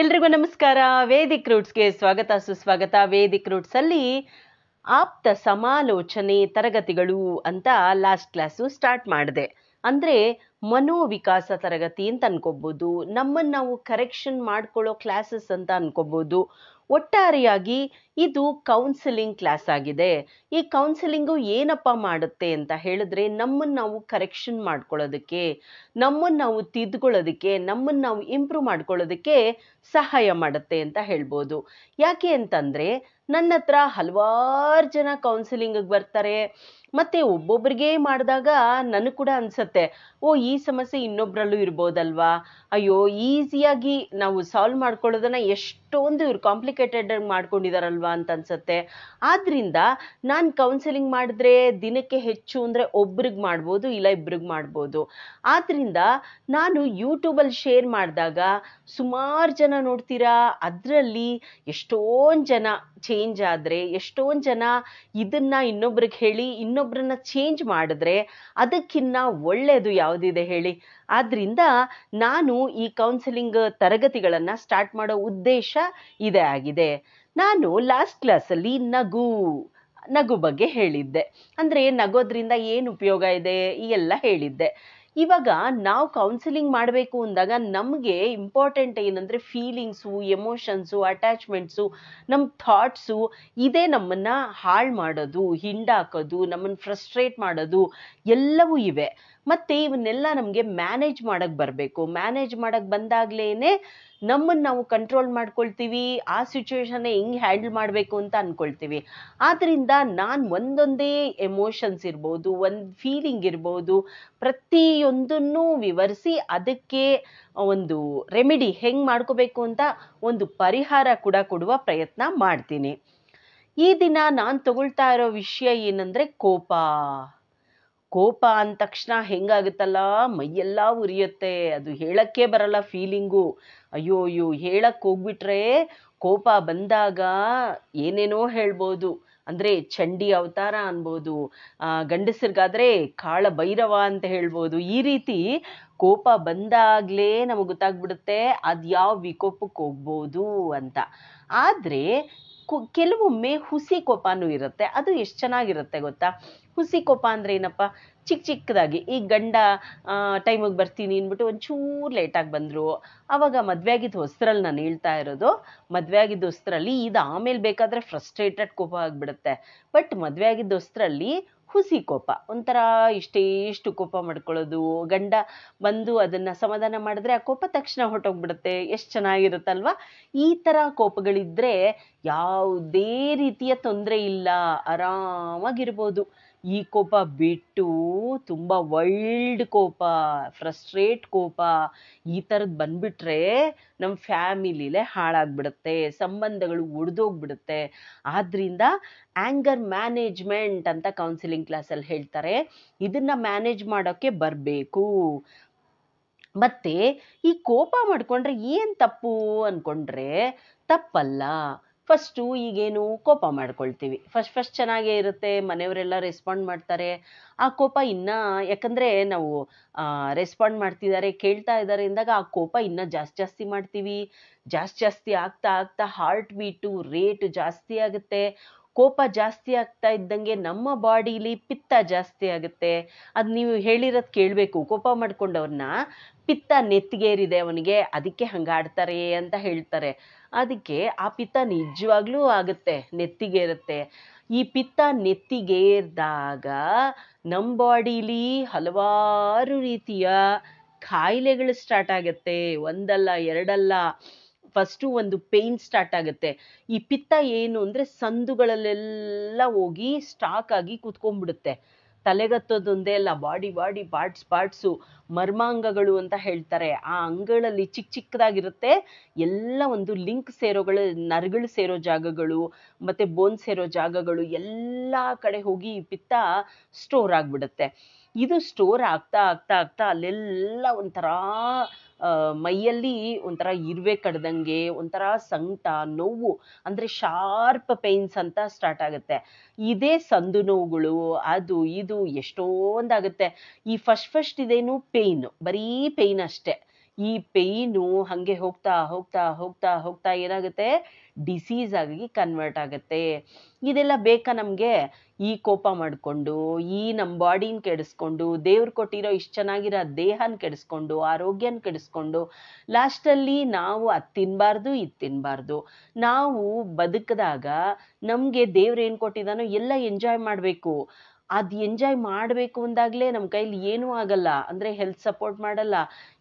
ಎಲ್ರಿಗೂ ನಮಸ್ಕಾರ ವೇದಿಕ್ ರೂಟ್ಸ್ಗೆ ಸ್ವಾಗತ ಸುಸ್ವಾಗತ ವೇದಿಕ್ ಅಲ್ಲಿ ಆಪ್ತ ಸಮಾಲೋಚನೆ ತರಗತಿಗಳು ಅಂತ ಲಾಸ್ಟ್ ಕ್ಲಾಸು ಸ್ಟಾರ್ಟ್ ಮಾಡಿದೆ ಅಂದ್ರೆ ಮನೋವಿಕಾಸ ತರಗತಿ ಅಂತ ಅನ್ಕೋಬಹುದು ನಮ್ಮನ್ನ ನಾವು ಕರೆಕ್ಷನ್ ಮಾಡ್ಕೊಳ್ಳೋ ಕ್ಲಾಸಸ್ ಅಂತ ಅನ್ಕೋಬಹುದು ಒಟ್ಟಾರೆಯಾಗಿ ಇದು ಕೌನ್ಸಿಲಿಂಗ್ ಕ್ಲಾಸ್ ಆಗಿದೆ ಈ ಕೌನ್ಸಿಲಿಂಗು ಏನಪ್ಪ ಮಾಡುತ್ತೆ ಅಂತ ಹೇಳಿದ್ರೆ ನಮ್ಮನ್ನು ನಾವು ಕರೆಕ್ಷನ್ ಮಾಡ್ಕೊಳ್ಳೋದಕ್ಕೆ ನಮ್ಮನ್ನು ನಾವು ತಿದ್ಕೊಳ್ಳೋದಕ್ಕೆ ನಮ್ಮನ್ನು ನಾವು ಇಂಪ್ರೂವ್ ಮಾಡ್ಕೊಳ್ಳೋದಕ್ಕೆ ಸಹಾಯ ಮಾಡುತ್ತೆ ಅಂತ ಹೇಳ್ಬೋದು ಯಾಕೆ ಅಂತಂದರೆ ನನ್ನ ಹತ್ರ ಹಲವಾರು ಜನ ಕೌನ್ಸಿಲಿಂಗಿಗೆ ಬರ್ತಾರೆ ಮತ್ತು ಒಬ್ಬೊಬ್ಬರಿಗೆ ಮಾಡಿದಾಗ ನನಗೆ ಕೂಡ ಅನಿಸುತ್ತೆ ಓ ಈ ಸಮಸ್ಯೆ ಇನ್ನೊಬ್ಬರಲ್ಲೂ ಇರ್ಬೋದಲ್ವಾ ಅಯ್ಯೋ ಈಸಿಯಾಗಿ ನಾವು ಸಾಲ್ವ್ ಮಾಡ್ಕೊಳ್ಳೋದನ್ನು ಎಷ್ಟು ಅಷ್ಟೊಂದು ಇವ್ರು ಕಾಂಪ್ಲಿಕೇಟೆಡ್ ಮಾಡ್ಕೊಂಡಿದಾರಲ್ವಾ ಅಂತ ಅನ್ಸುತ್ತೆ ಆದ್ರಿಂದ ನಾನು ಕೌನ್ಸಿಲಿಂಗ್ ಮಾಡಿದ್ರೆ ದಿನಕ್ಕೆ ಹೆಚ್ಚು ಅಂದರೆ ಒಬ್ರಿಗೆ ಮಾಡ್ಬೋದು ಇಲ್ಲ ಇಬ್ರಿಗೆ ಮಾಡ್ಬೋದು ಆದ್ರಿಂದ ನಾನು ಯೂಟ್ಯೂಬಲ್ಲಿ ಶೇರ್ ಮಾಡಿದಾಗ ಸುಮಾರು ಜನ ನೋಡ್ತೀರಾ ಅದರಲ್ಲಿ ಎಷ್ಟೊಂದು ಜನ ಚೇಂಜ್ ಆದರೆ ಎಷ್ಟೊಂದು ಜನ ಇದನ್ನ ಇನ್ನೊಬ್ರಿಗೆ ಹೇಳಿ ಇನ್ನೊಬ್ರನ್ನ ಚೇಂಜ್ ಮಾಡಿದ್ರೆ ಅದಕ್ಕಿನ್ನ ಒಳ್ಳೆಯದು ಯಾವುದಿದೆ ಹೇಳಿ ಆದ್ರಿಂದ ನಾನು ಈ ಕೌನ್ಸಿಲಿಂಗ್ ತರಗತಿಗಳನ್ನು ಸ್ಟಾರ್ಟ್ ಮಾಡೋ ಉದ್ದೇಶ ಇದೇ ಆಗಿದೆ ನಾನು ಲಾಸ್ಟ್ ಕ್ಲಾಸಲ್ಲಿ ನಗು ನಗು ಬಗ್ಗೆ ಹೇಳಿದ್ದೆ ಅಂದರೆ ನಗೋದ್ರಿಂದ ಏನು ಉಪಯೋಗ ಇದೆ ಎಲ್ಲ ಹೇಳಿದ್ದೆ ಇವಾಗ ನಾವು ಕೌನ್ಸಿಲಿಂಗ್ ಮಾಡಬೇಕು ಅಂದಾಗ ನಮಗೆ ಇಂಪಾರ್ಟೆಂಟ್ ಏನಂದರೆ ಫೀಲಿಂಗ್ಸು ಎಮೋಷನ್ಸು ಅಟ್ಯಾಚ್ಮೆಂಟ್ಸು ನಮ್ಮ ಥಾಟ್ಸು ಇದೇ ನಮ್ಮನ್ನು ಹಾಳು ಮಾಡೋದು ಹಿಂಡಾಕೋದು ನಮ್ಮನ್ನು ಫ್ರಸ್ಟ್ರೇಟ್ ಮಾಡೋದು ಎಲ್ಲವೂ ಇವೆ ಮತ್ತು ಇವನ್ನೆಲ್ಲ ನಮಗೆ ಮ್ಯಾನೇಜ್ ಮಾಡಕ್ಕೆ ಬರಬೇಕು ಮ್ಯಾನೇಜ್ ಮಾಡಕ್ಕೆ ಬಂದಾಗಲೇ ನಮ್ಮನ್ನು ನಾವು ಕಂಟ್ರೋಲ್ ಮಾಡ್ಕೊಳ್ತೀವಿ ಆ ಸಿಚುವೇಶನ್ನೇ ಹೆಂಗೆ ಹ್ಯಾಂಡಲ್ ಮಾಡಬೇಕು ಅಂತ ಅಂದ್ಕೊಳ್ತೀವಿ ಆದ್ದರಿಂದ ನಾನು ಒಂದೊಂದೇ ಎಮೋಷನ್ಸ್ ಇರ್ಬೋದು ಒಂದು ಫೀಲಿಂಗ್ ಇರ್ಬೋದು ಪ್ರತಿಯೊಂದನ್ನು ವಿವರಿಸಿ ಅದಕ್ಕೆ ಒಂದು ರೆಮಿಡಿ ಹೆಂಗೆ ಮಾಡ್ಕೋಬೇಕು ಅಂತ ಒಂದು ಪರಿಹಾರ ಕೂಡ ಕೊಡುವ ಪ್ರಯತ್ನ ಮಾಡ್ತೀನಿ ಈ ದಿನ ನಾನು ತಗೊಳ್ತಾ ಇರೋ ವಿಷಯ ಏನಂದರೆ ಕೋಪ ಕೋಪ ಅಂದ ತಕ್ಷಣ ಹೆಂಗಾಗುತ್ತಲ್ಲ ಮೈಯೆಲ್ಲ ಉರಿಯುತ್ತೆ ಅದು ಹೇಳಕ್ಕೆ ಬರಲ್ಲ ಫೀಲಿಂಗು ಅಯ್ಯೋ ಅಯ್ಯೋ ಹೇಳಕ್ಕೆ ಹೋಗ್ಬಿಟ್ರೆ ಕೋಪ ಬಂದಾಗ ಏನೇನೋ ಹೇಳ್ಬೋದು ಅಂದರೆ ಚಂಡಿ ಅವತಾರ ಅನ್ಬೋದು ಗಂಡಸರಿಗಾದರೆ ಭೈರವ ಅಂತ ಹೇಳ್ಬೋದು ಈ ರೀತಿ ಕೋಪ ಬಂದಾಗಲೇ ನಮಗೆ ಗೊತ್ತಾಗ್ಬಿಡುತ್ತೆ ಅದು ಯಾವ ವಿಕೋಪಕ್ಕೆ ಹೋಗ್ಬೋದು ಅಂತ ಆದರೆ ಕೆಲವೊಮ್ಮೆ ಹುಸಿ ಕೋಪನೂ ಇರುತ್ತೆ ಅದು ಎಷ್ಟು ಚೆನ್ನಾಗಿರುತ್ತೆ ಗೊತ್ತಾ ಹುಸಿ ಕೋಪ ಅಂದ್ರೆ ಏನಪ್ಪ ಚಿಕ್ಕ ಚಿಕ್ಕದಾಗಿ ಈ ಗಂಡ ಟೈಮಿಗೆ ಬರ್ತೀನಿ ಅಂದ್ಬಿಟ್ಟು ಒಂಚೂರು ಲೇಟಾಗಿ ಬಂದರು ಅವಾಗ ಮದುವೆ ಆಗಿದ್ದ ಹೊಸ್ರಲ್ಲಿ ನಾನು ಹೇಳ್ತಾ ಇರೋದು ಮದುವೆ ಆಗಿದ್ದ ಹೊಸ್ರಲ್ಲಿ ಇದು ಆಮೇಲೆ ಬೇಕಾದರೆ ಫ್ರಸ್ಟ್ರೇಟೆಡ್ ಕೋಪ ಆಗಿಬಿಡುತ್ತೆ ಬಟ್ ಮದುವೆ ಆಗಿದ್ದ ಹೊಸ್ರಲ್ಲಿ ಹುಸಿ ಕೋಪ ಒಂಥರ ಇಷ್ಟೇಷ್ಟು ಕೋಪ ಮಾಡ್ಕೊಳ್ಳೋದು ಗಂಡ ಬಂದು ಅದನ್ನು ಸಮಾಧಾನ ಮಾಡಿದ್ರೆ ಆ ಕೋಪ ತಕ್ಷಣ ಹೊಟ್ಟೋಗ್ಬಿಡುತ್ತೆ ಎಷ್ಟು ಚೆನ್ನಾಗಿರುತ್ತಲ್ವ ಈ ಥರ ಕೋಪಗಳಿದ್ದರೆ ಯಾವುದೇ ರೀತಿಯ ತೊಂದರೆ ಇಲ್ಲ ಆರಾಮಾಗಿರ್ಬೋದು ಈ ಕೋಪ ಬಿಟ್ಟು ತುಂಬ ವೈಲ್ಡ್ ಕೋಪ ಫ್ರಸ್ಟ್ರೇಟ್ ಕೋಪ ಈ ಥರದ್ದು ಬಂದುಬಿಟ್ರೆ ನಮ್ಮ ಫ್ಯಾಮಿಲಿಲೇ ಹಾಳಾಗ್ಬಿಡುತ್ತೆ ಸಂಬಂಧಗಳು ಒಡೆದೋಗ್ಬಿಡುತ್ತೆ ಆದ್ದರಿಂದ ಆ್ಯಂಗರ್ ಮ್ಯಾನೇಜ್ಮೆಂಟ್ ಅಂತ ಕೌನ್ಸಿಲಿಂಗ್ ಕ್ಲಾಸಲ್ಲಿ ಹೇಳ್ತಾರೆ ಇದನ್ನು ಮ್ಯಾನೇಜ್ ಮಾಡೋಕ್ಕೆ ಬರಬೇಕು ಮತ್ತು ಈ ಕೋಪ ಮಾಡಿಕೊಂಡ್ರೆ ಏನು ತಪ್ಪು ಅಂದ್ಕೊಂಡ್ರೆ ತಪ್ಪಲ್ಲ ಫಸ್ಟು ಈಗೇನು ಕೋಪ ಮಾಡ್ಕೊಳ್ತೀವಿ ಫಸ್ಟ್ ಫಸ್ಟ್ ಚೆನ್ನಾಗೇ ಇರುತ್ತೆ ಮನೆಯವರೆಲ್ಲ ರೆಸ್ಪಾಂಡ್ ಮಾಡ್ತಾರೆ ಆ ಕೋಪ ಇನ್ನೂ ಯಾಕಂದರೆ ನಾವು ರೆಸ್ಪಾಂಡ್ ಮಾಡ್ತಿದ್ದಾರೆ ಕೇಳ್ತಾ ಇದ್ದಾರೆ ಅಂದಾಗ ಆ ಕೋಪ ಇನ್ನೂ ಜಾಸ್ತಿ ಜಾಸ್ತಿ ಮಾಡ್ತೀವಿ ಜಾಸ್ತಿ ಜಾಸ್ತಿ ಆಗ್ತಾ ಆಗ್ತಾ ಹಾರ್ಟ್ ಬೀಟು ರೇಟ್ ಜಾಸ್ತಿ ಆಗುತ್ತೆ ಕೋಪ ಜಾಸ್ತಿ ಆಗ್ತಾ ಇದ್ದಂಗೆ ನಮ್ಮ ಬಾಡೀಲಿ ಪಿತ್ತ ಜಾಸ್ತಿ ಆಗುತ್ತೆ ಅದು ನೀವು ಹೇಳಿರೋದು ಕೇಳಬೇಕು ಕೋಪ ಮಾಡ್ಕೊಂಡವ್ರನ್ನ ಪಿತ್ತ ನೆತ್ತಿಗೇರಿದೆ ಅವನಿಗೆ ಅದಕ್ಕೆ ಹಂಗಾಡ್ತಾರೆ ಅಂತ ಹೇಳ್ತಾರೆ ಅದಕ್ಕೆ ಆ ಪಿತ್ತ ನಿಜವಾಗ್ಲೂ ಆಗುತ್ತೆ ನೆತ್ತಿಗೇರುತ್ತೆ ಈ ಪಿತ್ತ ನೆತ್ತಿಗೇರಿದಾಗ ನಮ್ಮ ಬಾಡಿಲಿ ಹಲವಾರು ರೀತಿಯ ಕಾಯಿಲೆಗಳು ಸ್ಟಾರ್ಟ್ ಆಗುತ್ತೆ ಒಂದಲ್ಲ ಎರಡಲ್ಲ ಫಸ್ಟು ಒಂದು ಪೇಯ್ನ್ ಸ್ಟಾರ್ಟ್ ಆಗುತ್ತೆ ಈ ಪಿತ್ತ ಏನು ಅಂದರೆ ಸಂದುಗಳಲ್ಲೆಲ್ಲ ಹೋಗಿ ಸ್ಟಾಕ್ ಆಗಿ ಕೂತ್ಕೊಂಡ್ಬಿಡುತ್ತೆ ತಲೆಗತ್ತೋದೊಂದೇ ಅಲ್ಲ ಬಾಡಿ ಬಾಡಿ ಪಾರ್ಟ್ಸ್ ಪಾರ್ಟ್ಸು ಮರ್ಮಾಂಗಗಳು ಅಂತ ಹೇಳ್ತಾರೆ ಆ ಅಂಗಗಳಲ್ಲಿ ಚಿಕ್ಕ ಚಿಕ್ಕದಾಗಿರುತ್ತೆ ಎಲ್ಲ ಒಂದು ಲಿಂಕ್ ಸೇರೋಗಳು ನರಗಳು ಸೇರೋ ಜಾಗಗಳು ಮತ್ತು ಬೋನ್ ಸೇರೋ ಜಾಗಗಳು ಎಲ್ಲ ಕಡೆ ಹೋಗಿ ಪಿತ್ತ ಸ್ಟೋರ್ ಆಗಿಬಿಡುತ್ತೆ ಇದು ಸ್ಟೋರ್ ಆಗ್ತಾ ಆಗ್ತಾ ಆಗ್ತಾ ಅಲ್ಲೆಲ್ಲ ಒಂಥರ ಮೈಯಲ್ಲಿ ಒಂಥರ ಇರುವೆ ಕಡ್ದಂಗೆ ಒಂಥರ ಸಂಕಟ ನೋವು ಅಂದರೆ ಶಾರ್ಪ್ ಪೇಯ್ನ್ಸ್ ಅಂತ ಸ್ಟಾರ್ಟ್ ಆಗುತ್ತೆ ಇದೇ ಸಂದು ನೋವುಗಳು ಅದು ಇದು ಒಂದಾಗುತ್ತೆ ಈ ಫಸ್ಟ್ ಫಸ್ಟ್ ಇದೇನು ಪೇಯ್ನು ಬರೀ ಪೇಯ್ನ್ ಅಷ್ಟೇ ಈ ಪೇಯ್ನು ಹಾಗೆ ಹೋಗ್ತಾ ಹೋಗ್ತಾ ಹೋಗ್ತಾ ಹೋಗ್ತಾ ಏನಾಗುತ್ತೆ ಡಿಸೀಸ್ ಆಗಿ ಕನ್ವರ್ಟ್ ಆಗುತ್ತೆ ಇದೆಲ್ಲ ಬೇಕಾ ನಮಗೆ ಈ ಕೋಪ ಮಾಡಿಕೊಂಡು ಈ ನಮ್ಮ ಬಾಡಿನ ಕೆಡಿಸ್ಕೊಂಡು ದೇವ್ರು ಕೊಟ್ಟಿರೋ ಇಷ್ಟು ಚೆನ್ನಾಗಿರೋ ದೇಹನ ಕೆಡಿಸ್ಕೊಂಡು ಆರೋಗ್ಯನ ಕೆಡಿಸ್ಕೊಂಡು ಲಾಸ್ಟಲ್ಲಿ ನಾವು ಅದು ತಿನ್ನಬಾರ್ದು ಇದು ತಿನ್ನಬಾರ್ದು ನಾವು ಬದುಕಿದಾಗ ನಮಗೆ ದೇವ್ರು ಏನು ಕೊಟ್ಟಿದ್ದಾನೋ ಎಲ್ಲ ಎಂಜಾಯ್ ಮಾಡಬೇಕು ಅದು ಎಂಜಾಯ್ ಮಾಡಬೇಕು ಅಂದಾಗಲೇ ನಮ್ಮ ಕೈಲಿ ಏನೂ ಆಗಲ್ಲ ಅಂದರೆ ಹೆಲ್ತ್ ಸಪೋರ್ಟ್ ಮಾಡಲ್ಲ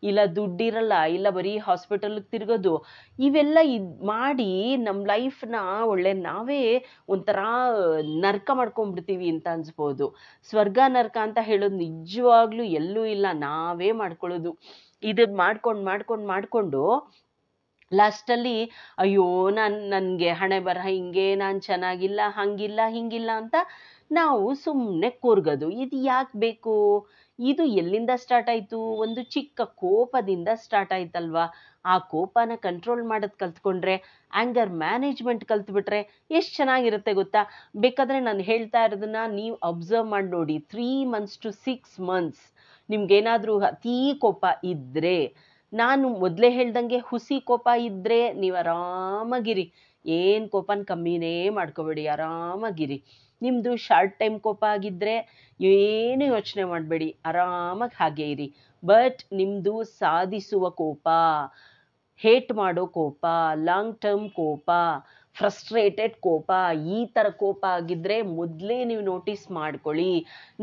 ಇಲ್ಲ ದುಡ್ಡಿರಲ್ಲ ಇಲ್ಲ ಬರೀ ಹಾಸ್ಪಿಟಲ್ಗೆ ತಿರ್ಗೋದು ಇವೆಲ್ಲ ಇದು ಮಾಡಿ ನಮ್ಮ ಲೈಫನ್ನ ಒಳ್ಳೆ ನಾವೇ ಒಂಥರ ನರ್ಕ ಮಾಡ್ಕೊಂಡ್ಬಿಡ್ತೀವಿ ಅಂತ ಅನ್ಸ್ಬೋದು ಸ್ವರ್ಗ ನರ್ಕ ಅಂತ ಹೇಳೋದು ನಿಜವಾಗ್ಲೂ ಎಲ್ಲೂ ಇಲ್ಲ ನಾವೇ ಮಾಡ್ಕೊಳ್ಳೋದು ಇದು ಮಾಡ್ಕೊಂಡು ಮಾಡ್ಕೊಂಡು ಮಾಡಿಕೊಂಡು ಲಾಸ್ಟಲ್ಲಿ ಅಯ್ಯೋ ನಾನು ನನಗೆ ಹಣೆ ಬರಹ ಹಿಂಗೆ ನಾನು ಚೆನ್ನಾಗಿಲ್ಲ ಹಂಗಿಲ್ಲ ಹಿಂಗಿಲ್ಲ ಅಂತ ನಾವು ಸುಮ್ಮನೆ ಕೂರ್ಗೋದು ಇದು ಯಾಕೆ ಬೇಕು ಇದು ಎಲ್ಲಿಂದ ಸ್ಟಾರ್ಟ್ ಆಯಿತು ಒಂದು ಚಿಕ್ಕ ಕೋಪದಿಂದ ಸ್ಟಾರ್ಟ್ ಆಯ್ತಲ್ವಾ ಆ ಕೋಪನ ಕಂಟ್ರೋಲ್ ಮಾಡೋದು ಕಲ್ತ್ಕೊಂಡ್ರೆ ಆ್ಯಂಗರ್ ಮ್ಯಾನೇಜ್ಮೆಂಟ್ ಕಲ್ತ್ಬಿಟ್ರೆ ಎಷ್ಟು ಚೆನ್ನಾಗಿರುತ್ತೆ ಗೊತ್ತಾ ಬೇಕಾದರೆ ನಾನು ಹೇಳ್ತಾ ಇರೋದನ್ನ ನೀವು ಅಬ್ಸರ್ವ್ ಮಾಡಿ ನೋಡಿ three months to six months ನಿಮ್ಗೇನಾದರೂ ಅತೀ ಕೋಪ ಇದ್ದರೆ ನಾನು ಮೊದಲೇ ಹೇಳ್ದಂಗೆ ಹುಸಿ ಕೋಪ ಇದ್ದರೆ ನೀವು ಆರಾಮಾಗಿರಿ ಏನು ಕೋಪನ ಕಮ್ಮಿನೇ ಮಾಡ್ಕೋಬೇಡಿ ಆರಾಮಾಗಿರಿ ನಿಮ್ಮದು ಶಾರ್ಟ್ ಟೈಮ್ ಕೋಪ ಆಗಿದ್ದರೆ ಏನು ಯೋಚನೆ ಮಾಡಬೇಡಿ ಆರಾಮಾಗಿ ಹಾಗೆ ಇರಿ ಬಟ್ ನಿಮ್ಮದು ಸಾಧಿಸುವ ಕೋಪ ಹೇಟ್ ಮಾಡೋ ಕೋಪ ಲಾಂಗ್ ಟರ್ಮ್ ಕೋಪ ಫ್ರಸ್ಟ್ರೇಟೆಡ್ ಕೋಪ ಈ ಥರ ಕೋಪ ಆಗಿದ್ದರೆ ಮೊದಲೇ ನೀವು ನೋಟಿಸ್ ಮಾಡ್ಕೊಳ್ಳಿ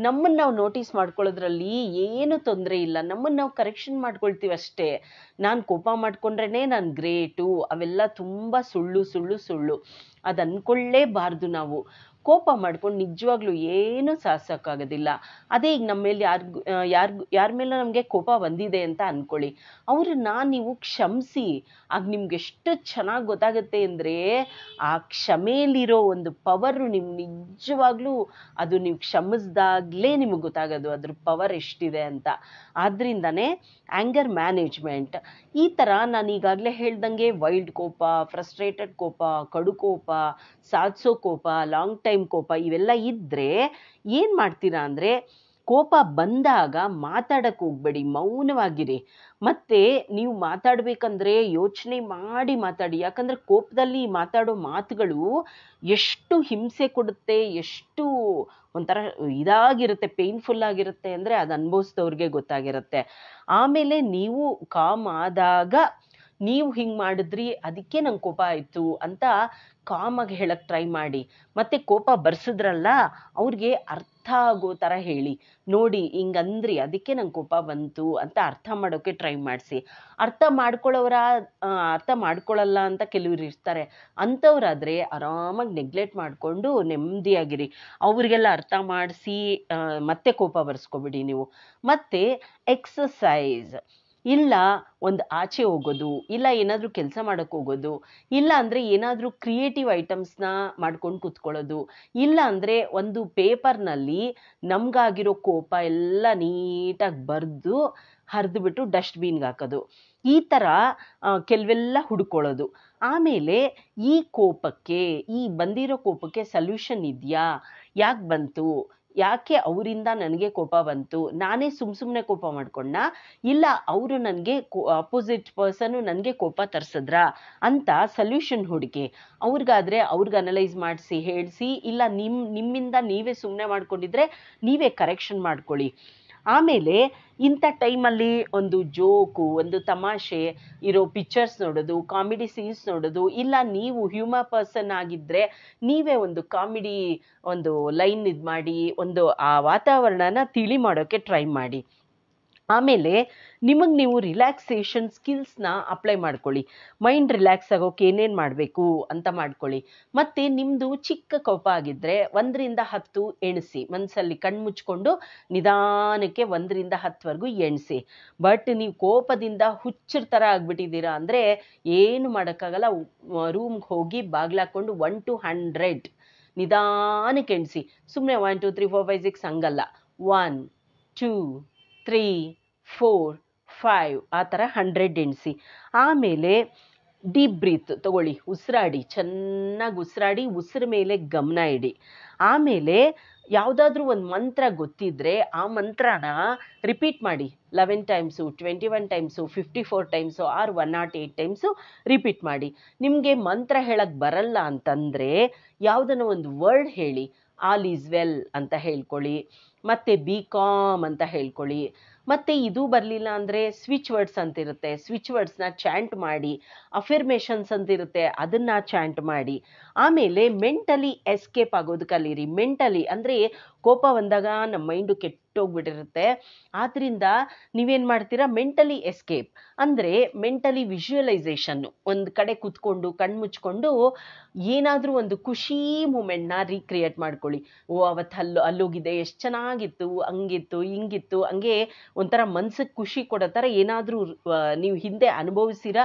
ನಮ್ಮನ್ನು ನಾವು ನೋಟಿಸ್ ಮಾಡ್ಕೊಳ್ಳೋದ್ರಲ್ಲಿ ಏನು ತೊಂದರೆ ಇಲ್ಲ ನಮ್ಮನ್ನು ನಾವು ಕರೆಕ್ಷನ್ ಮಾಡ್ಕೊಳ್ತೀವಿ ಅಷ್ಟೇ ನಾನು ಕೋಪ ಮಾಡಿಕೊಂಡ್ರೇ ನಾನು ಗ್ರೇಟು ಅವೆಲ್ಲ ತುಂಬ ಸುಳ್ಳು ಸುಳ್ಳು ಸುಳ್ಳು ಅದು ಅಂದ್ಕೊಳ್ಳೇಬಾರ್ದು ನಾವು ಕೋಪ ಮಾಡ್ಕೊಂಡು ನಿಜವಾಗ್ಲೂ ಏನೂ ಸಾಧಿಸೋಕ್ಕಾಗೋದಿಲ್ಲ ಅದೇ ಈಗ ನಮ್ಮ ಮೇಲೆ ಯಾರಿಗೂ ಯಾರಿಗೂ ಯಾರ ಮೇಲೆ ನಮಗೆ ಕೋಪ ಬಂದಿದೆ ಅಂತ ಅಂದ್ಕೊಳ್ಳಿ ಅವ್ರನ್ನ ನೀವು ಕ್ಷಮಿಸಿ ಆಗ ನಿಮ್ಗೆ ಎಷ್ಟು ಚೆನ್ನಾಗಿ ಗೊತ್ತಾಗುತ್ತೆ ಅಂದರೆ ಆ ಕ್ಷಮೆಯಲ್ಲಿರೋ ಒಂದು ಪವರು ನಿಮ್ಮ ನಿಜವಾಗ್ಲೂ ಅದು ನೀವು ಕ್ಷಮಿಸ್ದಾಗಲೇ ನಿಮಗೆ ಗೊತ್ತಾಗೋದು ಅದ್ರ ಪವರ್ ಎಷ್ಟಿದೆ ಅಂತ ಆದ್ರಿಂದನೇ ಆ್ಯಂಗರ್ ಮ್ಯಾನೇಜ್ಮೆಂಟ್ ಈ ಥರ ನಾನು ಈಗಾಗಲೇ ಹೇಳ್ದಂಗೆ ವೈಲ್ಡ್ ಕೋಪ ಫ್ರಸ್ಟ್ರೇಟೆಡ್ ಕೋಪ ಕಡು ಕೋಪ ಸಾಧಿಸೋ ಕೋಪ ಲಾಂಗ್ ಟೈಮ್ ಕೋಪ ಇವೆಲ್ಲ ಇದ್ದರೆ ಏನು ಮಾಡ್ತೀರಾ ಅಂದರೆ ಕೋಪ ಬಂದಾಗ ಮಾತಾಡಕ್ಕೆ ಹೋಗ್ಬೇಡಿ ಮೌನವಾಗಿರಿ ಮತ್ತು ನೀವು ಮಾತಾಡಬೇಕಂದ್ರೆ ಯೋಚನೆ ಮಾಡಿ ಮಾತಾಡಿ ಯಾಕಂದರೆ ಕೋಪದಲ್ಲಿ ಮಾತಾಡೋ ಮಾತುಗಳು ಎಷ್ಟು ಹಿಂಸೆ ಕೊಡುತ್ತೆ ಎಷ್ಟು ಒಂಥರ ಇದಾಗಿರುತ್ತೆ ಪೇನ್ಫುಲ್ ಆಗಿರುತ್ತೆ ಅಂದರೆ ಅದು ಅನುಭವಿಸ್ದವ್ರಿಗೆ ಗೊತ್ತಾಗಿರುತ್ತೆ ಆಮೇಲೆ ನೀವು ಕಾಮ್ ಆದಾಗ ನೀವು ಹಿಂಗೆ ಮಾಡಿದ್ರಿ ಅದಕ್ಕೆ ನಂಗೆ ಕೋಪ ಆಯಿತು ಅಂತ ಕಾಮಾಗಿ ಹೇಳಕ್ಕೆ ಟ್ರೈ ಮಾಡಿ ಮತ್ತು ಕೋಪ ಬರ್ಸಿದ್ರಲ್ಲ ಅವ್ರಿಗೆ ಅರ್ಥ ಅರ್ಥ ಆಗೋ ಥರ ಹೇಳಿ ನೋಡಿ ಹಿಂಗಂದ್ರಿ ಅದಕ್ಕೆ ನಂಗೆ ಕೋಪ ಬಂತು ಅಂತ ಅರ್ಥ ಮಾಡೋಕ್ಕೆ ಟ್ರೈ ಮಾಡಿಸಿ ಅರ್ಥ ಮಾಡ್ಕೊಳ್ಳೋರ ಅರ್ಥ ಮಾಡ್ಕೊಳ್ಳಲ್ಲ ಅಂತ ಕೆಲವ್ರು ಇರ್ತಾರೆ ಅಂಥವ್ರಾದರೆ ಆರಾಮಾಗಿ ನೆಗ್ಲೆಕ್ಟ್ ಮಾಡಿಕೊಂಡು ನೆಮ್ಮದಿಯಾಗಿರಿ ಅವರಿಗೆಲ್ಲ ಅರ್ಥ ಮಾಡಿಸಿ ಮತ್ತೆ ಕೋಪ ಬರ್ಸ್ಕೊಬಿಡಿ ನೀವು ಮತ್ತು ಎಕ್ಸಸೈಸ್ ಇಲ್ಲ ಒಂದು ಆಚೆ ಹೋಗೋದು ಇಲ್ಲ ಏನಾದರೂ ಕೆಲಸ ಮಾಡೋಕ್ಕೆ ಹೋಗೋದು ಇಲ್ಲ ಅಂದರೆ ಏನಾದರೂ ಕ್ರಿಯೇಟಿವ್ ಐಟಮ್ಸ್ನ ಮಾಡ್ಕೊಂಡು ಕೂತ್ಕೊಳ್ಳೋದು ಇಲ್ಲ ಅಂದರೆ ಒಂದು ಪೇಪರ್ನಲ್ಲಿ ನಮಗಾಗಿರೋ ಕೋಪ ಎಲ್ಲ ನೀಟಾಗಿ ಬರೆದು ಹರಿದುಬಿಟ್ಟು ಡಸ್ಟ್ಬಿನ್ಗೆ ಹಾಕೋದು ಈ ಥರ ಕೆಲವೆಲ್ಲ ಹುಡ್ಕೊಳ್ಳೋದು ಆಮೇಲೆ ಈ ಕೋಪಕ್ಕೆ ಈ ಬಂದಿರೋ ಕೋಪಕ್ಕೆ ಸಲ್ಯೂಷನ್ ಇದೆಯಾ ಯಾಕೆ ಬಂತು ಯಾಕೆ ಅವರಿಂದ ನನಗೆ ಕೋಪ ಬಂತು ನಾನೇ ಸುಮ್ ಸುಮ್ಮನೆ ಕೋಪ ಮಾಡ್ಕೊಂಡ ಇಲ್ಲ ಅವರು ನನಗೆ ಅಪೋಸಿಟ್ ಪರ್ಸನ್ನು ನನಗೆ ಕೋಪ ತರಿಸಿದ್ರಾ ಅಂತ ಸಲ್ಯೂಷನ್ ಹುಡುಕಿ ಅವ್ರಿಗಾದರೆ ಅವ್ರಿಗೆ ಅನಲೈಸ್ ಮಾಡಿಸಿ ಹೇಳಿಸಿ ಇಲ್ಲ ನಿಮ್ಮ ನಿಮ್ಮಿಂದ ನೀವೇ ಸುಮ್ಮನೆ ಮಾಡ್ಕೊಂಡಿದ್ರೆ ನೀವೇ ಕರೆಕ್ಷನ್ ಮಾಡ್ಕೊಳ್ಳಿ ಆಮೇಲೆ ಇಂಥ ಟೈಮಲ್ಲಿ ಒಂದು ಜೋಕು ಒಂದು ತಮಾಷೆ ಇರೋ ಪಿಕ್ಚರ್ಸ್ ನೋಡೋದು ಕಾಮಿಡಿ ಸೀನ್ಸ್ ನೋಡೋದು ಇಲ್ಲ ನೀವು ಹ್ಯೂಮ ಪರ್ಸನ್ ಆಗಿದ್ದರೆ ನೀವೇ ಒಂದು ಕಾಮಿಡಿ ಒಂದು ಲೈನ್ ಇದು ಮಾಡಿ ಒಂದು ಆ ವಾತಾವರಣನ ತಿಳಿ ಮಾಡೋಕ್ಕೆ ಟ್ರೈ ಮಾಡಿ ಆಮೇಲೆ ನಿಮಗೆ ನೀವು ರಿಲ್ಯಾಕ್ಸೇಷನ್ ಸ್ಕಿಲ್ಸ್ನ ಅಪ್ಲೈ ಮಾಡ್ಕೊಳ್ಳಿ ಮೈಂಡ್ ರಿಲ್ಯಾಕ್ಸ್ ಆಗೋಕೆ ಏನೇನು ಮಾಡಬೇಕು ಅಂತ ಮಾಡ್ಕೊಳ್ಳಿ ಮತ್ತು ನಿಮ್ಮದು ಚಿಕ್ಕ ಕೋಪ ಆಗಿದ್ದರೆ ಒಂದರಿಂದ ಹತ್ತು ಎಣಿಸಿ ಮನಸ್ಸಲ್ಲಿ ಕಣ್ಣು ಮುಚ್ಕೊಂಡು ನಿಧಾನಕ್ಕೆ ಒಂದರಿಂದ ಹತ್ತುವರೆಗೂ ಎಣಿಸಿ ಬಟ್ ನೀವು ಕೋಪದಿಂದ ಹುಚ್ಚರ ಥರ ಆಗಿಬಿಟ್ಟಿದ್ದೀರಾ ಅಂದರೆ ಏನು ಮಾಡೋಕ್ಕಾಗಲ್ಲ ರೂಮ್ಗೆ ಹೋಗಿ ಬಾಗ್ಲಾಕೊಂಡು ಒನ್ ಟು ಹಂಡ್ರೆಡ್ ನಿಧಾನಕ್ಕೆ ಎಣಿಸಿ ಸುಮ್ಮನೆ one two three four five six ಹಂಗಲ್ಲ one two three four five ಆ ಥರ ಹಂಡ್ರೆಡ್ ಎಣಿಸಿ ಆಮೇಲೆ ಡೀಪ್ ಬ್ರೀತ್ ತಗೊಳ್ಳಿ ಉಸಿರಾಡಿ ಚೆನ್ನಾಗಿ ಉಸಿರಾಡಿ ಉಸಿರು ಮೇಲೆ ಗಮನ ಇಡಿ ಆಮೇಲೆ ಯಾವುದಾದ್ರೂ ಒಂದು ಮಂತ್ರ ಗೊತ್ತಿದ್ದರೆ ಆ ಮಂತ್ರನ ರಿಪೀಟ್ ಮಾಡಿ eleven times twenty one times fifty four times or one nought eight times repeat ಮಾಡಿ ನಿಮಗೆ ಮಂತ್ರ ಹೇಳಕ್ಕೆ ಬರಲ್ಲ ಅಂತಂದರೆ ಯಾವುದನ್ನು ಒಂದು ವರ್ಡ್ ಹೇಳಿ ಆಲ್ ಈಸ್ ವೆಲ್ ಅಂತ ಹೇಳ್ಕೊಳ್ಳಿ ಮತ್ತು ಬಿ ಕಾಮ್ ಅಂತ ಹೇಳ್ಕೊಳ್ಳಿ ಮತ್ತು ಇದು ಬರಲಿಲ್ಲ ಅಂದರೆ ಸ್ವಿಚ್ ವರ್ಡ್ಸ್ ಅಂತಿರುತ್ತೆ ಸ್ವಿಚ್ ವರ್ಡ್ಸ್ನ ಚಾಂಟ್ ಮಾಡಿ ಅಫಿರ್ಮೇಷನ್ಸ್ ಅಂತಿರುತ್ತೆ ಅದನ್ನು ಚಾಂಟ್ ಮಾಡಿ ಆಮೇಲೆ ಮೆಂಟಲಿ ಎಸ್ಕೇಪ್ ಆಗೋದು ಕಲೀರಿ ಮೆಂಟಲಿ ಅಂದರೆ ಕೋಪ ಬಂದಾಗ ನಮ್ಮ ಮೈಂಡು ಕೆಟ್ಟ ಬಿಟ್ಟೋಗ್ಬಿಟ್ಟಿರುತ್ತೆ ಆದ್ರಿಂದ ನೀವೇನ್ ಮಾಡ್ತೀರಾ ಮೆಂಟಲಿ ಎಸ್ಕೇಪ್ ಅಂದ್ರೆ ಮೆಂಟಲಿ ವಿಜುವಲೈಸೇಷನ್ ಒಂದು ಕಡೆ ಕುತ್ಕೊಂಡು ಕಣ್ಮುಚ್ಕೊಂಡು ಏನಾದರೂ ಒಂದು ಖುಷಿ ಮೂಮೆಂಟ್ನ ರೀಕ್ರಿಯೇಟ್ ಮಾಡ್ಕೊಳ್ಳಿ ಓ ಅವತ್ತು ಅಲ್ಲು ಅಲ್ಲೋಗಿದೆ ಎಷ್ಟು ಚೆನ್ನಾಗಿತ್ತು ಹಂಗಿತ್ತು ಹಿಂಗಿತ್ತು ಹಂಗೆ ಒಂಥರ ಮನ್ಸಿಗೆ ಖುಷಿ ಕೊಡೋ ಥರ ಏನಾದರೂ ನೀವು ಹಿಂದೆ ಅನುಭವಿಸಿರ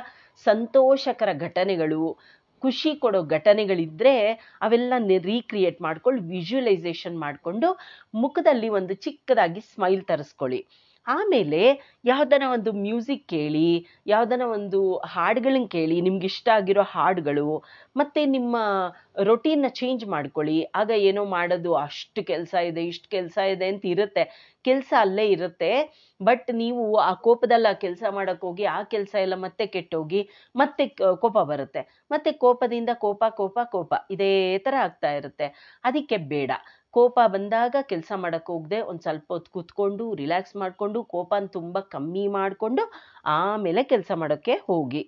ಸಂತೋಷಕರ ಘಟನೆಗಳು ಖುಷಿ ಕೊಡೋ ಘಟನೆಗಳಿದ್ದರೆ ಅವೆಲ್ಲ ರೀಕ್ರಿಯೇಟ್ ಮಾಡ್ಕೊಂಡು ವಿಜುವಲೈಸೇಷನ್ ಮಾಡಿಕೊಂಡು ಮುಖದಲ್ಲಿ ಒಂದು ಚಿಕ್ಕದಾಗಿ ಸ್ಮೈಲ್ ತರಿಸ್ಕೊಳ್ಳಿ ಆಮೇಲೆ ಯಾವ್ದನ ಒಂದು ಮ್ಯೂಸಿಕ್ ಕೇಳಿ ಯಾವ್ದನ ಒಂದು ಹಾಡ್ಗಳನ್ನ ಕೇಳಿ ನಿಮ್ಗೆ ಇಷ್ಟ ಆಗಿರೋ ಹಾಡುಗಳು ಮತ್ತು ನಿಮ್ಮ ರೊಟೀನ್ನ ಚೇಂಜ್ ಮಾಡ್ಕೊಳ್ಳಿ ಆಗ ಏನೋ ಮಾಡೋದು ಅಷ್ಟು ಕೆಲಸ ಇದೆ ಇಷ್ಟು ಕೆಲಸ ಇದೆ ಅಂತ ಇರುತ್ತೆ ಕೆಲಸ ಅಲ್ಲೇ ಇರುತ್ತೆ ಬಟ್ ನೀವು ಆ ಕೋಪದಲ್ಲಿ ಆ ಕೆಲಸ ಮಾಡೋಕ್ಕೋಗಿ ಆ ಕೆಲಸ ಎಲ್ಲ ಮತ್ತೆ ಕೆಟ್ಟೋಗಿ ಮತ್ತೆ ಕೋಪ ಬರುತ್ತೆ ಮತ್ತೆ ಕೋಪದಿಂದ ಕೋಪ ಕೋಪ ಕೋಪ ಇದೇ ಥರ ಆಗ್ತಾ ಇರುತ್ತೆ ಅದಕ್ಕೆ ಬೇಡ ಕೋಪ ಬಂದಾಗ ಕೆಲಸ ಹೋಗದೆ ಒಂದು ಸ್ವಲ್ಪ ಹೊತ್ತು ಕೂತ್ಕೊಂಡು ರಿಲ್ಯಾಕ್ಸ್ ಮಾಡಿಕೊಂಡು ಕೋಪನ ತುಂಬ ಕಮ್ಮಿ ಮಾಡಿಕೊಂಡು ಆಮೇಲೆ ಕೆಲಸ ಮಾಡೋಕ್ಕೆ ಹೋಗಿ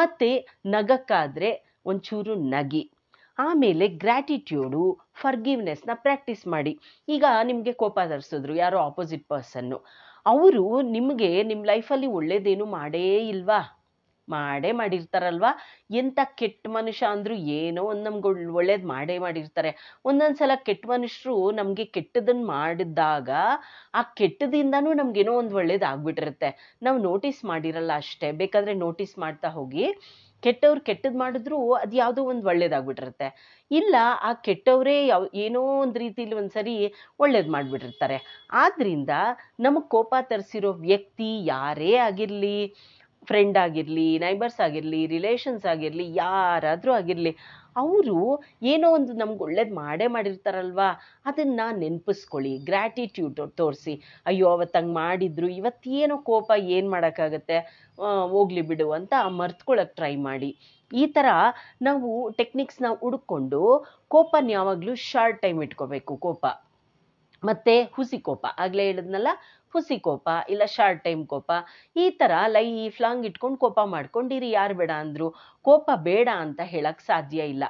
ಮತ್ತು ನಗಕ್ಕಾದರೆ ಒಂಚೂರು ನಗಿ ಆಮೇಲೆ ಗ್ರ್ಯಾಟಿಟ್ಯೂಡು ಫರ್ಗಿವ್ನೆಸ್ನ ಪ್ರ್ಯಾಕ್ಟೀಸ್ ಮಾಡಿ ಈಗ ನಿಮಗೆ ಕೋಪ ತರಿಸಿದ್ರು ಯಾರೋ ಆಪೋಸಿಟ್ ಪರ್ಸನ್ನು ಅವರು ನಿಮಗೆ ನಿಮ್ಮ ಲೈಫಲ್ಲಿ ಒಳ್ಳೆಯದೇನು ಮಾಡೇ ಇಲ್ವಾ ಮಾಡೇ ಮಾಡಿರ್ತಾರಲ್ವಾ ಎಂಥ ಕೆಟ್ಟ ಮನುಷ್ಯ ಅಂದರೂ ಏನೋ ಒಂದು ನಮ್ಗೆ ಒಳ್ಳೇದು ಮಾಡೇ ಮಾಡಿರ್ತಾರೆ ಒಂದೊಂದು ಸಲ ಕೆಟ್ಟ ಮನುಷ್ಯರು ನಮಗೆ ಕೆಟ್ಟದನ್ನು ಮಾಡಿದಾಗ ಆ ಕೆಟ್ಟದಿಂದನೂ ನಮಗೇನೋ ಒಂದು ಒಳ್ಳೇದು ಆಗ್ಬಿಟ್ಟಿರುತ್ತೆ ನಾವು ನೋಟಿಸ್ ಮಾಡಿರಲ್ಲ ಅಷ್ಟೇ ಬೇಕಾದರೆ ನೋಟಿಸ್ ಮಾಡ್ತಾ ಹೋಗಿ ಕೆಟ್ಟವ್ರು ಕೆಟ್ಟದ್ದು ಮಾಡಿದ್ರು ಅದು ಯಾವುದೋ ಒಂದು ಒಳ್ಳೇದಾಗ್ಬಿಟ್ಟಿರುತ್ತೆ ಇಲ್ಲ ಆ ಕೆಟ್ಟವರೇ ಯಾವ ಏನೋ ಒಂದು ರೀತಿಲಿ ಒಂದು ಸರಿ ಒಳ್ಳೇದು ಮಾಡಿಬಿಟ್ಟಿರ್ತಾರೆ ಆದ್ದರಿಂದ ನಮಗೆ ಕೋಪ ತರಿಸಿರೋ ವ್ಯಕ್ತಿ ಯಾರೇ ಆಗಿರಲಿ ಫ್ರೆಂಡ್ ಆಗಿರಲಿ ನೈಬರ್ಸ್ ಆಗಿರಲಿ ರಿಲೇಷನ್ಸ್ ಆಗಿರಲಿ ಯಾರಾದರೂ ಆಗಿರಲಿ ಅವರು ಏನೋ ಒಂದು ನಮ್ಗೆ ಒಳ್ಳೇದು ಮಾಡೇ ಮಾಡಿರ್ತಾರಲ್ವಾ ಅದನ್ನು ನೆನಪಿಸ್ಕೊಳ್ಳಿ ಗ್ರ್ಯಾಟಿಟ್ಯೂಡ್ ತೋರಿಸಿ ಅಯ್ಯೋ ಅವತ್ತು ಹಂಗೆ ಮಾಡಿದ್ರು ಇವತ್ತೇನೋ ಕೋಪ ಏನು ಮಾಡೋಕ್ಕಾಗತ್ತೆ ಹೋಗ್ಲಿ ಬಿಡು ಅಂತ ಮರ್ತ್ಕೊಳ್ಳೋಕೆ ಟ್ರೈ ಮಾಡಿ ಈ ಥರ ನಾವು ಟೆಕ್ನಿಕ್ಸ್ನ ಹುಡ್ಕೊಂಡು ಕೋಪನ ಯಾವಾಗಲೂ ಶಾರ್ಟ್ ಟೈಮ್ ಇಟ್ಕೋಬೇಕು ಕೋಪ ಮತ್ತು ಹುಸಿ ಕೋಪ ಆಗಲೇ ಹೇಳಿದ್ನಲ್ಲ ಹುಸಿ ಕೋಪ ಇಲ್ಲ ಶಾರ್ಟ್ ಟೈಮ್ ಕೋಪ ಈ ಥರ ಲೈಫ್ ಲಾಂಗ್ ಇಟ್ಕೊಂಡು ಕೋಪ ಮಾಡ್ಕೊಂಡಿರಿ ಯಾರು ಬೇಡ ಅಂದರು ಕೋಪ ಬೇಡ ಅಂತ ಹೇಳಕ್ಕೆ ಸಾಧ್ಯ ಇಲ್ಲ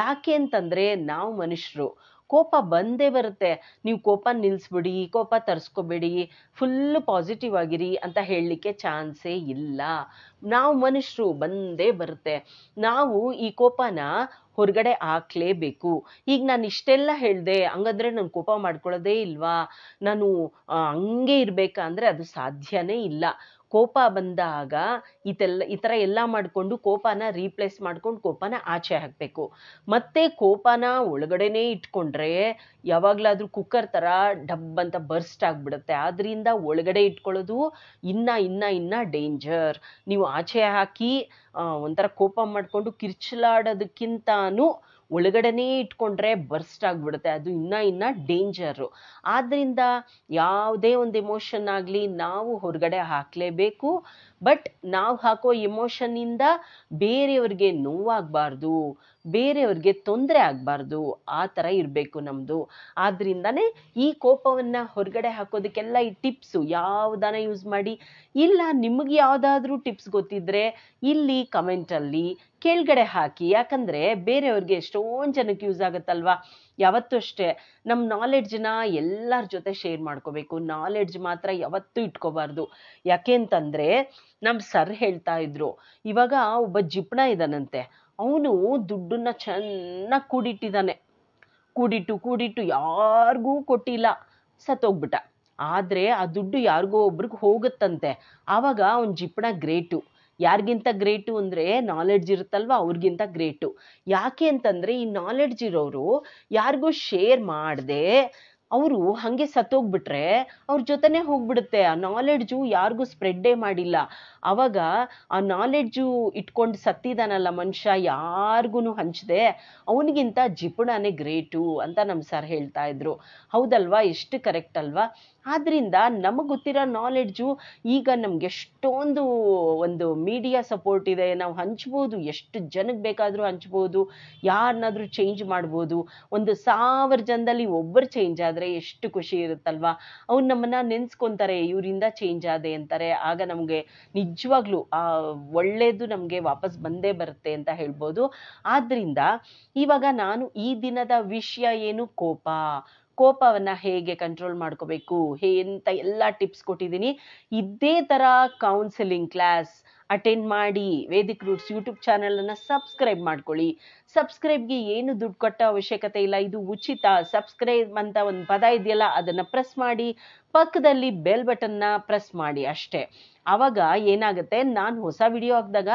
ಯಾಕೆ ಅಂತಂದರೆ ನಾವು ಮನುಷ್ಯರು ಕೋಪ ಬಂದೇ ಬರುತ್ತೆ ನೀವು ಕೋಪ ನಿಲ್ಲಿಸ್ಬಿಡಿ ಕೋಪ ತರಿಸ್ಕೋಬೇಡಿ ಫುಲ್ ಪಾಸಿಟಿವ್ ಆಗಿರಿ ಅಂತ ಹೇಳಲಿಕ್ಕೆ ಚಾನ್ಸೇ ಇಲ್ಲ ನಾವು ಮನುಷ್ಯರು ಬಂದೇ ಬರುತ್ತೆ ನಾವು ಈ ಕೋಪನ ಹೊರಗಡೆ ಹಾಕ್ಲೇಬೇಕು ಈಗ ನಾನು ಇಷ್ಟೆಲ್ಲ ಹೇಳಿದೆ ಹಂಗಂದ್ರೆ ನಾನು ಕೋಪ ಮಾಡ್ಕೊಳ್ಳೋದೇ ಇಲ್ವಾ ನಾನು ಹಂಗೆ ಇರಬೇಕಂದ್ರೆ ಅದು ಸಾಧ್ಯನೇ ಇಲ್ಲ ಕೋಪ ಬಂದಾಗ ಇತೆಲ್ಲ ಈ ಥರ ಎಲ್ಲ ಮಾಡಿಕೊಂಡು ಕೋಪನ ರೀಪ್ಲೇಸ್ ಮಾಡ್ಕೊಂಡು ಕೋಪನ ಆಚೆ ಹಾಕಬೇಕು ಮತ್ತೆ ಕೋಪನ ಒಳಗಡೆನೇ ಇಟ್ಕೊಂಡ್ರೆ ಯಾವಾಗಲಾದರೂ ಕುಕ್ಕರ್ ಥರ ಡಬ್ ಅಂತ ಬರ್ಸ್ಟ್ ಆಗಿಬಿಡುತ್ತೆ ಆದ್ರಿಂದ ಒಳಗಡೆ ಇಟ್ಕೊಳ್ಳೋದು ಇನ್ನ ಇನ್ನ ಇನ್ನ ಡೇಂಜರ್ ನೀವು ಆಚೆ ಹಾಕಿ ಒಂಥರ ಕೋಪ ಮಾಡಿಕೊಂಡು ಕಿರ್ಚ್ಲಾಡೋದಕ್ಕಿಂತಾನೂ ಒಳಗಡೆನೇ ಇಟ್ಕೊಂಡ್ರೆ ಬರ್ಸ್ಟ್ ಆಗಿಬಿಡುತ್ತೆ ಅದು ಇನ್ನೂ ಇನ್ನೂ ಡೇಂಜರು ಆದ್ದರಿಂದ ಯಾವುದೇ ಒಂದು ಎಮೋಷನ್ ಆಗಲಿ ನಾವು ಹೊರಗಡೆ ಹಾಕಲೇಬೇಕು ಬಟ್ ನಾವು ಹಾಕೋ ಎಮೋಷನ್ನಿಂದ ಬೇರೆಯವ್ರಿಗೆ ನೋವಾಗಬಾರ್ದು ಬೇರೆಯವ್ರಿಗೆ ತೊಂದರೆ ಆಗಬಾರ್ದು ಆ ಥರ ಇರಬೇಕು ನಮ್ಮದು ಆದ್ದರಿಂದನೇ ಈ ಕೋಪವನ್ನು ಹೊರಗಡೆ ಹಾಕೋದಕ್ಕೆಲ್ಲ ಈ ಟಿಪ್ಸು ಯಾವುದನ್ನು ಯೂಸ್ ಮಾಡಿ ಇಲ್ಲ ನಿಮಗೆ ಯಾವುದಾದ್ರೂ ಟಿಪ್ಸ್ ಗೊತ್ತಿದ್ದರೆ ಇಲ್ಲಿ ಕಮೆಂಟಲ್ಲಿ ಕೆಳಗಡೆ ಹಾಕಿ ಯಾಕಂದರೆ ಬೇರೆಯವ್ರಿಗೆ ಎಷ್ಟೊಂದು ಜನಕ್ಕೆ ಯೂಸ್ ಆಗುತ್ತಲ್ವಾ ಯಾವತ್ತೂ ಅಷ್ಟೇ ನಮ್ಮ ನಾಲೆಡ್ಜ್ನ ಎಲ್ಲರ ಜೊತೆ ಶೇರ್ ಮಾಡ್ಕೋಬೇಕು ನಾಲೆಡ್ಜ್ ಮಾತ್ರ ಯಾವತ್ತೂ ಇಟ್ಕೋಬಾರ್ದು ಯಾಕೆ ಅಂತಂದರೆ ನಮ್ಮ ಸರ್ ಹೇಳ್ತಾ ಇದ್ರು ಇವಾಗ ಒಬ್ಬ ಜಿಪ್ಣ ಇದ್ದಾನಂತೆ ಅವನು ದುಡ್ಡನ್ನ ಚೆನ್ನಾಗಿ ಕೂಡಿಟ್ಟಿದ್ದಾನೆ ಕೂಡಿಟ್ಟು ಕೂಡಿಟ್ಟು ಯಾರಿಗೂ ಕೊಟ್ಟಿಲ್ಲ ಸತ್ತೋಗ್ಬಿಟ್ಟ ಆದರೆ ಆ ದುಡ್ಡು ಯಾರಿಗೋ ಒಬ್ರಿಗೆ ಹೋಗುತ್ತಂತೆ ಆವಾಗ ಅವನ ಜಿಪ್ಣ ಗ್ರೇಟು ಯಾರಿಗಿಂತ ಗ್ರೇಟು ಅಂದರೆ ನಾಲೆಡ್ಜ್ ಇರುತ್ತಲ್ವ ಅವ್ರಿಗಿಂತ ಗ್ರೇಟು ಯಾಕೆ ಅಂತಂದರೆ ಈ ನಾಲೆಡ್ಜ್ ಇರೋರು ಯಾರಿಗೂ ಶೇರ್ ಮಾಡದೆ ಅವರು ಹಾಗೆ ಸತ್ತೋಗ್ಬಿಟ್ರೆ ಅವ್ರ ಜೊತೆನೇ ಹೋಗ್ಬಿಡುತ್ತೆ ಆ ನಾಲೆಡ್ಜು ಯಾರಿಗೂ ಸ್ಪ್ರೆಡ್ಡೇ ಮಾಡಿಲ್ಲ ಅವಾಗ ಆ ನಾಲೆಡ್ಜು ಇಟ್ಕೊಂಡು ಸತ್ತಿದಾನಲ್ಲ ಮನುಷ್ಯ ಯಾರಿಗೂ ಹಂಚದೆ ಅವನಿಗಿಂತ ಜಿಪುಣನೇ ಗ್ರೇಟು ಅಂತ ನಮ್ಮ ಸರ್ ಹೇಳ್ತಾ ಇದ್ರು ಹೌದಲ್ವಾ ಎಷ್ಟು ಕರೆಕ್ಟ್ ಅಲ್ವಾ ಆದ್ದರಿಂದ ನಮಗೆ ಗೊತ್ತಿರೋ ನಾಲೆಡ್ಜು ಈಗ ನಮ್ಗೆ ಎಷ್ಟೊಂದು ಒಂದು ಮೀಡಿಯಾ ಸಪೋರ್ಟ್ ಇದೆ ನಾವು ಹಂಚ್ಬೋದು ಎಷ್ಟು ಜನಕ್ಕೆ ಬೇಕಾದರೂ ಹಂಚ್ಬೋದು ಯಾರನ್ನಾದ್ರೂ ಚೇಂಜ್ ಮಾಡ್ಬೋದು ಒಂದು ಸಾವಿರ ಜನದಲ್ಲಿ ಒಬ್ಬರು ಚೇಂಜ್ ಆದರೆ ಎಷ್ಟು ಖುಷಿ ಇರುತ್ತಲ್ವಾ ಅವ್ರು ನಮ್ಮನ್ನು ನೆನ್ಸ್ಕೊಂತಾರೆ ಇವರಿಂದ ಚೇಂಜ್ ಆದೆ ಅಂತಾರೆ ಆಗ ನಮಗೆ ನಿಜವಾಗ್ಲೂ ಒಳ್ಳೆಯದು ನಮಗೆ ವಾಪಸ್ ಬಂದೇ ಬರುತ್ತೆ ಅಂತ ಹೇಳ್ಬೋದು ಆದ್ದರಿಂದ ಇವಾಗ ನಾನು ಈ ದಿನದ ವಿಷಯ ಏನು ಕೋಪ ಕೋಪವನ್ನ ಹೇಗೆ ಕಂಟ್ರೋಲ್ ಮಾಡ್ಕೋಬೇಕು ಹೇ ಎಂತ ಎಲ್ಲ ಟಿಪ್ಸ್ ಕೊಟ್ಟಿದ್ದೀನಿ ಇದೇ ತರ ಕೌನ್ಸಿಲಿಂಗ್ ಕ್ಲಾಸ್ ಅಟೆಂಡ್ ಮಾಡಿ ವೇದಿಕ್ ರೂಟ್ಸ್ ಯೂಟ್ಯೂಬ್ ಚಾನಲನ್ನು ಸಬ್ಸ್ಕ್ರೈಬ್ ಮಾಡ್ಕೊಳ್ಳಿ ಸಬ್ಸ್ಕ್ರೈಬ್ಗೆ ಏನು ದುಡ್ಡು ಕೊಟ್ಟ ಅವಶ್ಯಕತೆ ಇಲ್ಲ ಇದು ಉಚಿತ ಸಬ್ಸ್ಕ್ರೈಬ್ ಅಂತ ಒಂದು ಪದ ಇದೆಯಲ್ಲ ಅದನ್ನು ಪ್ರೆಸ್ ಮಾಡಿ ಪಕ್ಕದಲ್ಲಿ ಬೆಲ್ ಬಟನ್ನ ಪ್ರೆಸ್ ಮಾಡಿ ಅಷ್ಟೇ ಆವಾಗ ಏನಾಗುತ್ತೆ ನಾನು ಹೊಸ ವಿಡಿಯೋ ಹಾಕಿದಾಗ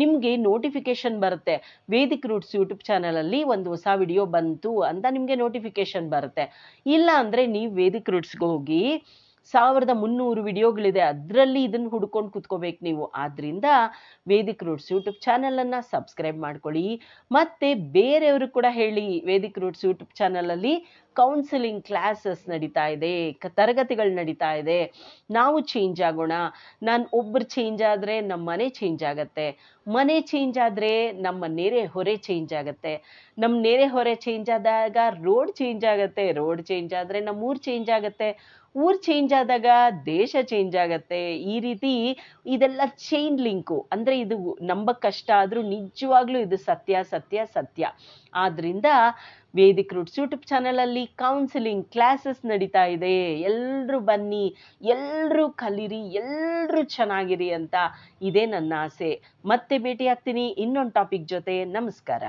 ನಿಮಗೆ ನೋಟಿಫಿಕೇಶನ್ ಬರುತ್ತೆ ವೇದಿಕ್ ರೂಟ್ಸ್ ಯೂಟ್ಯೂಬ್ ಚಾನಲಲ್ಲಿ ಒಂದು ಹೊಸ ವಿಡಿಯೋ ಬಂತು ಅಂತ ನಿಮಗೆ ನೋಟಿಫಿಕೇಶನ್ ಬರುತ್ತೆ ಇಲ್ಲ ಅಂದರೆ ನೀವು ವೇದಿಕ್ ರೂಟ್ಸ್ಗೆ ಹೋಗಿ ಸಾವಿರದ ಮುನ್ನೂರು ವಿಡಿಯೋಗಳಿದೆ ಅದರಲ್ಲಿ ಇದನ್ನು ಹುಡ್ಕೊಂಡು ಕುತ್ಕೋಬೇಕು ನೀವು ಆದ್ದರಿಂದ ವೇದಿಕ್ ರೂಟ್ಸ್ ಯೂಟ್ಯೂಬ್ ಚಾನಲನ್ನು ಸಬ್ಸ್ಕ್ರೈಬ್ ಮಾಡ್ಕೊಳ್ಳಿ ಮತ್ತು ಬೇರೆಯವರು ಕೂಡ ಹೇಳಿ ವೇದಿಕ್ ರೂಟ್ಸ್ ಯೂಟ್ಯೂಬ್ ಚಾನಲಲ್ಲಿ ಕೌನ್ಸಿಲಿಂಗ್ ಕ್ಲಾಸಸ್ ನಡೀತಾ ಇದೆ ತರಗತಿಗಳು ನಡೀತಾ ಇದೆ ನಾವು ಚೇಂಜ್ ಆಗೋಣ ನಾನು ಒಬ್ಬರು ಚೇಂಜ್ ಆದರೆ ನಮ್ಮ ಮನೆ ಚೇಂಜ್ ಆಗುತ್ತೆ ಮನೆ ಚೇಂಜ್ ಆದರೆ ನಮ್ಮ ನೆರೆ ಹೊರೆ ಚೇಂಜ್ ಆಗುತ್ತೆ ನಮ್ಮ ನೆರೆ ಹೊರೆ ಚೇಂಜ್ ಆದಾಗ ರೋಡ್ ಚೇಂಜ್ ಆಗುತ್ತೆ ರೋಡ್ ಚೇಂಜ್ ಆದರೆ ನಮ್ಮ ಊರು ಚೇಂಜ್ ಆಗುತ್ತೆ ಊರು ಚೇಂಜ್ ಆದಾಗ ದೇಶ ಚೇಂಜ್ ಆಗುತ್ತೆ ಈ ರೀತಿ ಇದೆಲ್ಲ ಚೈನ್ ಲಿಂಕು ಅಂದರೆ ಇದು ನಂಬಕ್ಕೆ ಕಷ್ಟ ಆದರೂ ನಿಜವಾಗ್ಲೂ ಇದು ಸತ್ಯ ಸತ್ಯ ಸತ್ಯ ಆದ್ದರಿಂದ ವೇದಿಕ್ ರೂಟ್ಸ್ ಯೂಟ್ಯೂಬ್ ಚಾನಲಲ್ಲಿ ಕೌನ್ಸಿಲಿಂಗ್ ಕ್ಲಾಸಸ್ ನಡೀತಾ ಇದೆ ಎಲ್ಲರೂ ಬನ್ನಿ ಎಲ್ಲರೂ ಕಲಿರಿ, ಎಲ್ಲರೂ ಚೆನ್ನಾಗಿರಿ ಅಂತ ಇದೇ ನನ್ನ ಆಸೆ ಮತ್ತೆ ಭೇಟಿಯಾಗ್ತೀನಿ ಇನ್ನೊಂದು ಟಾಪಿಕ್ ಜೊತೆ ನಮಸ್ಕಾರ